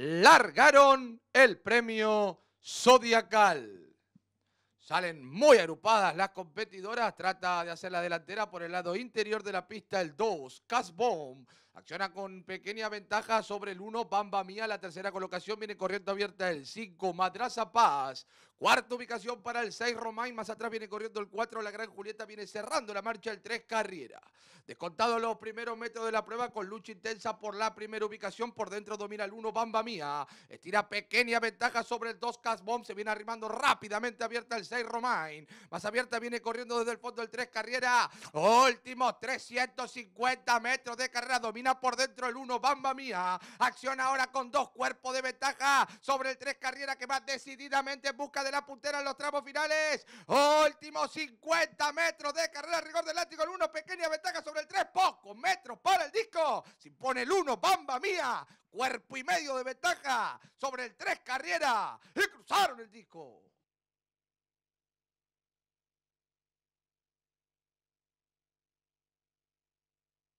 largaron el premio zodiacal. Salen muy agrupadas las competidoras. Trata de hacer la delantera por el lado interior de la pista el 2. Casbomb. acciona con pequeña ventaja sobre el 1. Bamba Mía. La tercera colocación viene corriendo abierta el 5. Madraza Paz. Cuarta ubicación para el 6. Romain. Más atrás viene corriendo el 4. La Gran Julieta viene cerrando la marcha el 3. Carriera. Descontados los primeros metros de la prueba con lucha intensa por la primera ubicación. Por dentro domina el 1. Bamba Mía. Estira pequeña ventaja sobre el 2. Casbom. Se viene arrimando rápidamente abierta el 6 y Romain. Más abierta viene corriendo desde el fondo el 3 carrera. Últimos 350 metros de carrera. Domina por dentro el 1, Bamba Mía. Acción ahora con dos cuerpos de ventaja sobre el 3 carrera que va decididamente busca de la puntera en los tramos finales. Últimos 50 metros de carrera. Rigor del ático, el 1, pequeña ventaja sobre el 3. Pocos metros para el disco. Se impone el 1, Bamba Mía. Cuerpo y medio de ventaja sobre el 3 carrera. Y cruzaron el disco.